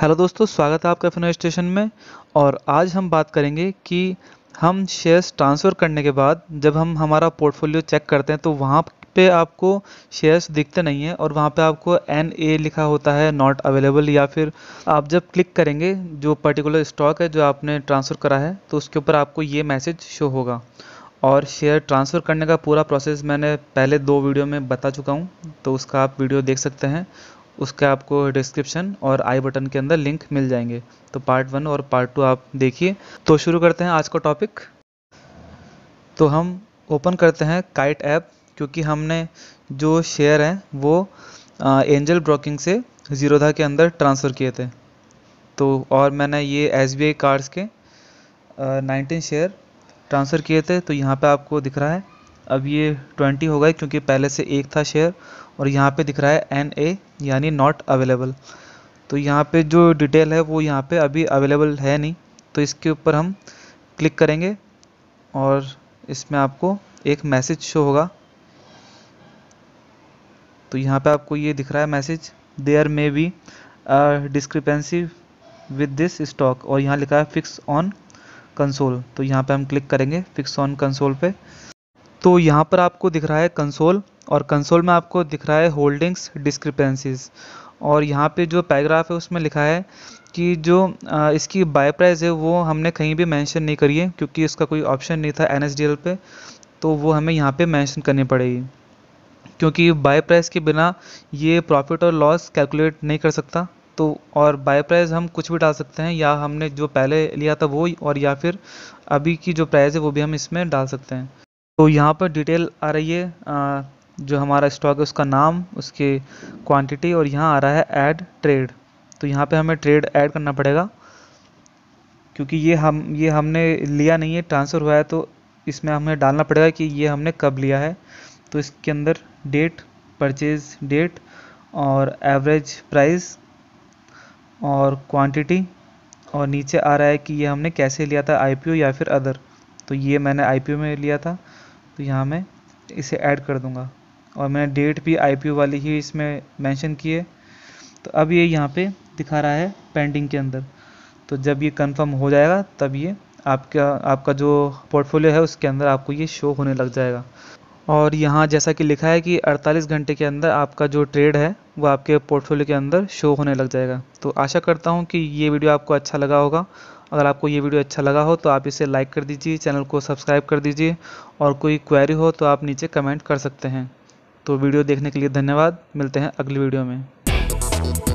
hello दोस्तों स्वागत है आपका फिनो स्टेशन में और आज हम बात करेंगे कि हम शेयर्स ट्रांसफ़र करने के बाद जब हम हमारा पोर्टफोलियो चेक करते हैं तो वहाँ पे आपको शेयर्स दिखते नहीं हैं और वहाँ पे आपको एन ए लिखा होता है नॉट अवेलेबल या फिर आप जब क्लिक करेंगे जो पर्टिकुलर स्टॉक है जो आपने ट्रांसफ़र करा है तो उसके ऊपर आपको ये मैसेज शो होगा और शेयर ट्रांसफ़र करने का पूरा प्रोसेस मैंने पहले दो वीडियो में बता चुका हूँ तो उसका आप वीडियो देख सकते हैं उसके आपको डिस्क्रिप्शन और आई बटन के अंदर लिंक मिल जाएंगे तो पार्ट वन और पार्ट टू आप देखिए तो शुरू करते हैं आज का टॉपिक तो हम ओपन करते हैं काइट ऐप क्योंकि हमने जो शेयर हैं वो आ, एंजल ब्रोकिंग से ज़ीरोधा के अंदर ट्रांसफ़र किए थे तो और मैंने ये एस बी आई कार्ड्स के नाइनटीन शेयर ट्रांसफ़र किए थे तो यहाँ पे आपको दिख रहा है अब ये ट्वेंटी हो गए क्योंकि पहले से एक था शेयर और यहाँ पे दिख रहा है एन ए यानी नॉट अवेलेबल तो यहाँ पे जो डिटेल है वो यहाँ पे अभी अवेलेबल है नहीं तो इसके ऊपर हम क्लिक करेंगे और इसमें आपको एक मैसेज शो होगा तो यहाँ पे आपको ये दिख रहा है message there may be discrepancy with this stock और यहाँ लिखा है फिक्स ऑन कंसोल तो यहाँ पे हम क्लिक करेंगे फिक्स ऑन कंसोल पे तो यहाँ पर आपको दिख रहा है कंसोल और कंसोल में आपको दिख रहा है होल्डिंग्स डिस्क्रिपेंसीज और यहाँ पे जो पैराग्राफ है उसमें लिखा है कि जो इसकी बाय प्राइस है वो हमने कहीं भी मेंशन नहीं करी है क्योंकि इसका कोई ऑप्शन नहीं था एन पे तो वो हमें यहाँ पे मेंशन करनी पड़ेगी क्योंकि बाय प्राइस के बिना ये प्रॉफिट और लॉस कैलकुलेट नहीं कर सकता तो और बाय प्राइस हम कुछ भी डाल सकते हैं या हमने जो पहले लिया था वो और या फिर अभी की जो प्राइस है वो भी हम इसमें डाल सकते हैं तो यहाँ पर डिटेल आ रही है जो हमारा स्टॉक है उसका नाम उसके क्वांटिटी और यहाँ आ रहा है ऐड ट्रेड तो यहाँ पे हमें ट्रेड ऐड करना पड़ेगा क्योंकि ये हम ये हमने लिया नहीं है ट्रांसफ़र हुआ है तो इसमें हमें डालना पड़ेगा कि ये हमने कब लिया है तो इसके अंदर डेट परचेज डेट और एवरेज प्राइस और क्वांटिटी और नीचे आ रहा है कि ये हमने कैसे लिया था आईपीओ या फिर अदर तो ये मैंने आईपीओ में लिया था तो यहाँ मैं इसे ऐड कर दूँगा और मैंने डेट भी आई वाली ही इसमें मेंशन की है तो अब ये यहाँ पे दिखा रहा है पेंडिंग के अंदर तो जब ये कंफर्म हो जाएगा तब ये आपका आपका जो पोर्टफोलियो है उसके अंदर आपको ये शो होने लग जाएगा और यहाँ जैसा कि लिखा है कि 48 घंटे के अंदर आपका जो ट्रेड है वो आपके पोर्टफोलियो के अंदर शो होने लग जाएगा तो आशा करता हूँ कि ये वीडियो आपको अच्छा लगा होगा अगर आपको ये वीडियो अच्छा लगा हो तो आप इसे लाइक कर दीजिए चैनल को सब्सक्राइब कर दीजिए और कोई क्वेरी हो तो आप नीचे कमेंट कर सकते हैं तो वीडियो देखने के लिए धन्यवाद मिलते हैं अगली वीडियो में